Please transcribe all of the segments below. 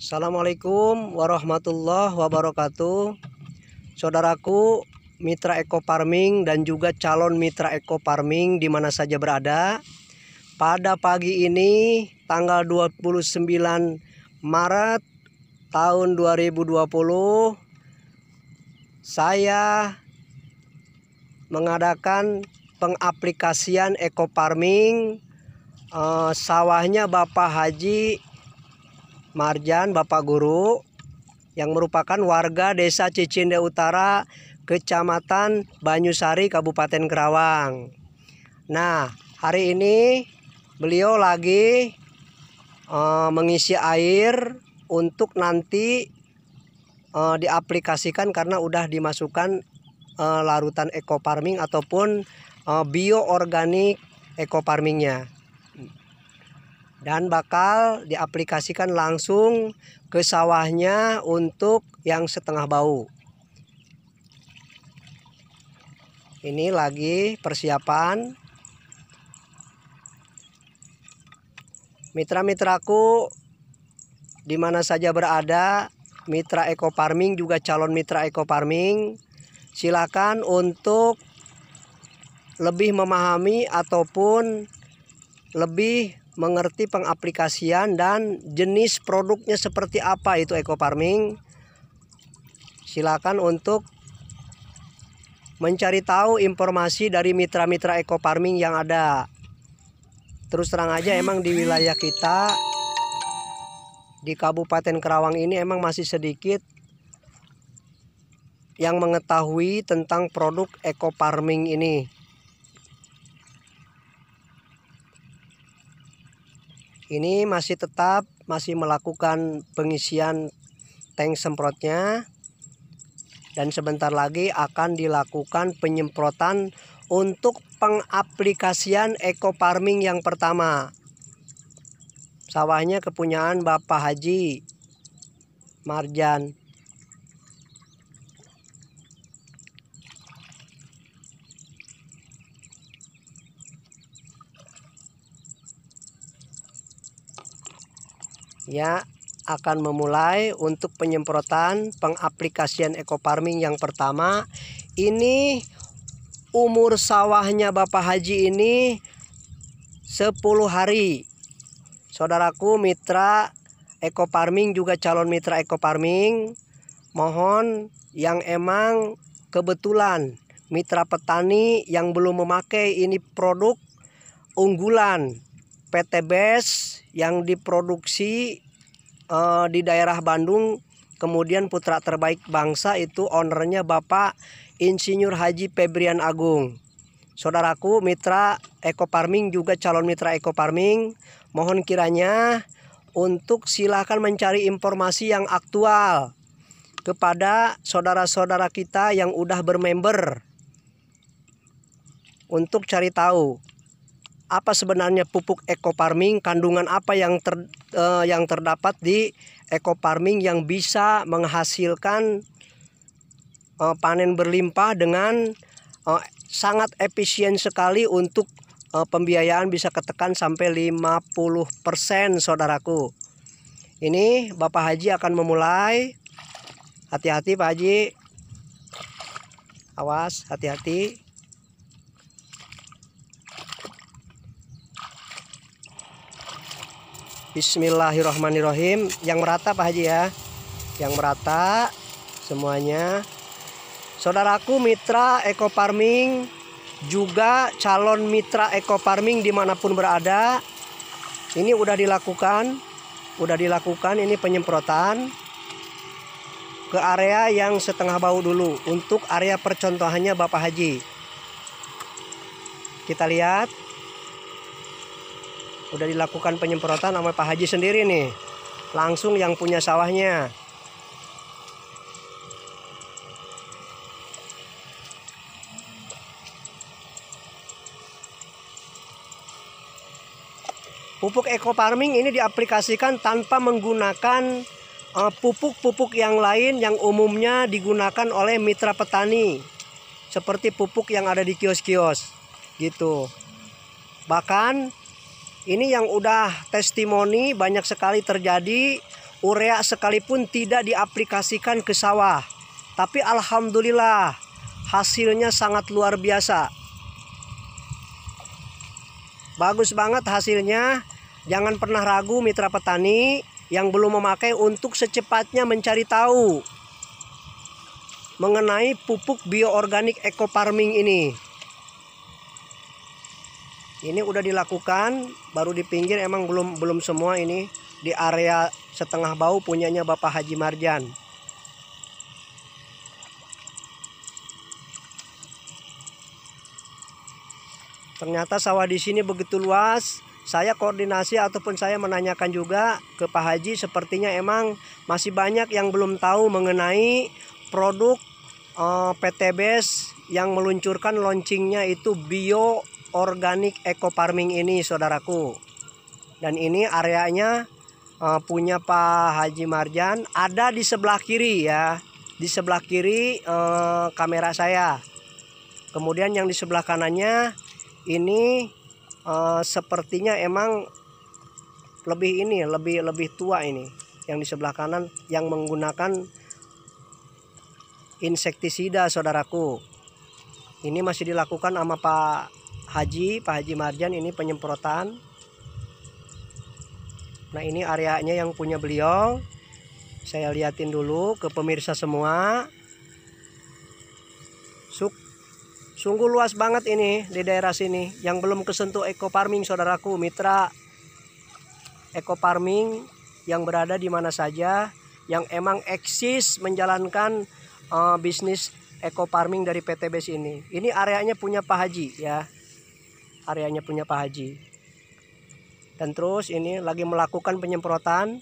Assalamualaikum warahmatullahi wabarakatuh Saudaraku mitra eco farming dan juga calon mitra eco farming di mana saja berada Pada pagi ini tanggal 29 Maret tahun 2020 Saya mengadakan pengaplikasian eco farming Uh, sawahnya Bapak Haji Marjan Bapak Guru yang merupakan warga Desa Cicinde Utara, Kecamatan Banyusari, Kabupaten Kerawang. Nah, hari ini beliau lagi uh, mengisi air untuk nanti uh, diaplikasikan karena udah dimasukkan uh, larutan eco farming ataupun uh, bioorganik eco farmingnya dan bakal diaplikasikan langsung ke sawahnya untuk yang setengah bau. Ini lagi persiapan. Mitra-mitraku di mana saja berada, mitra eco farming juga calon mitra eco farming, silakan untuk lebih memahami ataupun lebih mengerti pengaplikasian dan jenis produknya seperti apa itu eco farming. Silakan untuk mencari tahu informasi dari mitra-mitra eco farming yang ada. Terus terang aja emang di wilayah kita di Kabupaten kerawang ini emang masih sedikit yang mengetahui tentang produk eco farming ini. ini masih tetap masih melakukan pengisian tank semprotnya dan sebentar lagi akan dilakukan penyemprotan untuk pengaplikasian eco farming yang pertama sawahnya kepunyaan Bapak Haji Marjan ya akan memulai untuk penyemprotan pengaplikasian eco farming yang pertama ini umur sawahnya Bapak Haji ini 10 hari saudaraku mitra eco farming juga calon mitra eco farming mohon yang emang kebetulan mitra petani yang belum memakai ini produk unggulan PT BES yang diproduksi uh, di daerah Bandung kemudian putra terbaik bangsa itu ownernya Bapak Insinyur Haji Febrian Agung. Saudaraku mitra Eco Farming juga calon mitra Eco Farming, mohon kiranya untuk silakan mencari informasi yang aktual kepada saudara-saudara kita yang udah bermember untuk cari tahu apa sebenarnya pupuk eco farming, kandungan apa yang ter, uh, yang terdapat di eco farming yang bisa menghasilkan uh, panen berlimpah dengan uh, sangat efisien sekali untuk uh, pembiayaan bisa ketekan sampai 50% saudaraku. Ini Bapak Haji akan memulai. Hati-hati Pak Haji. Awas, hati-hati. Bismillahirrahmanirrahim. yang merata Pak Haji ya yang merata semuanya saudaraku mitra eco farming juga calon mitra eco farming dimanapun berada ini udah dilakukan udah dilakukan ini penyemprotan ke area yang setengah bau dulu untuk area percontohannya Bapak Haji kita lihat udah dilakukan penyemprotan sama Pak Haji sendiri nih langsung yang punya sawahnya pupuk eco farming ini diaplikasikan tanpa menggunakan eh, pupuk-pupuk pupuk -pupuk yang lain yang umumnya digunakan oleh mitra petani seperti pupuk yang ada di kios-kios gitu bahkan ini yang udah testimoni banyak sekali terjadi urea sekalipun tidak diaplikasikan ke sawah. Tapi alhamdulillah hasilnya sangat luar biasa. Bagus banget hasilnya. Jangan pernah ragu mitra petani yang belum memakai untuk secepatnya mencari tahu mengenai pupuk bioorganik ekoparming ini ini udah dilakukan baru di pinggir emang belum belum semua ini di area setengah bau punyanya Bapak Haji Marjan ternyata sawah di sini begitu luas saya koordinasi ataupun saya menanyakan juga ke Pak Haji sepertinya emang masih banyak yang belum tahu mengenai produk eh, PTBS yang meluncurkan launchingnya itu bio organik eco farming ini saudaraku dan ini areanya uh, punya Pak Haji Marjan ada di sebelah kiri ya di sebelah kiri uh, kamera saya kemudian yang di sebelah kanannya ini uh, sepertinya emang lebih ini lebih lebih tua ini yang di sebelah kanan yang menggunakan insektisida saudaraku ini masih dilakukan sama Pak Haji Pak Haji Marjan ini penyemprotan nah ini areanya yang punya beliau saya liatin dulu ke pemirsa semua Suk, sungguh luas banget ini di daerah sini yang belum kesentuh eco farming saudaraku mitra eco farming yang berada di mana saja yang emang eksis menjalankan uh, bisnis eco farming dari PT ini. Ini areanya punya Pak Haji ya areanya punya Pak Haji dan terus ini lagi melakukan penyemprotan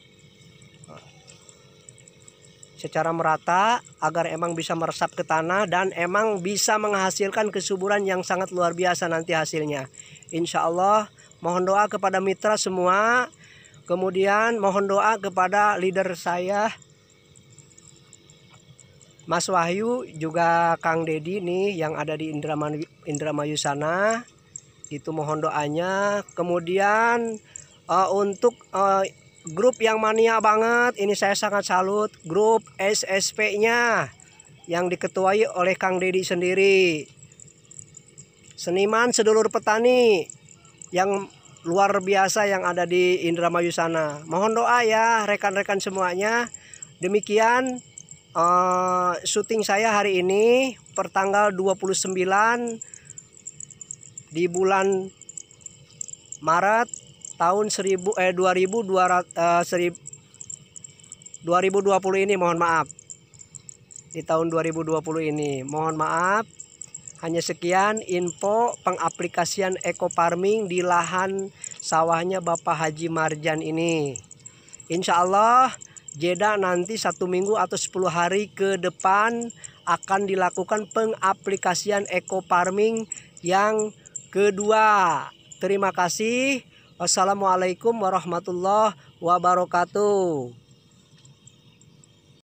eh, secara merata agar emang bisa meresap ke tanah dan emang bisa menghasilkan kesuburan yang sangat luar biasa nanti hasilnya. Insya Allah mohon doa kepada mitra semua, kemudian mohon doa kepada leader saya Mas Wahyu juga Kang Dedi nih yang ada di Indramayu sana itu mohon doanya kemudian uh, untuk uh, grup yang mania banget ini saya sangat salut grup SSP-nya yang diketuai oleh Kang Dedi sendiri seniman sedulur petani yang luar biasa yang ada di Indramayu sana mohon doa ya rekan-rekan semuanya demikian uh, syuting saya hari ini pertanggal 29 di bulan Maret tahun 1000 eh 2200 eh, 2020 ini mohon maaf. Di tahun 2020 ini mohon maaf. Hanya sekian info pengaplikasian eco farming di lahan sawahnya Bapak Haji Marjan ini. Insya Allah jeda nanti satu minggu atau 10 hari ke depan akan dilakukan pengaplikasian eco farming yang kedua. Terima kasih. Wassalamualaikum warahmatullahi wabarakatuh.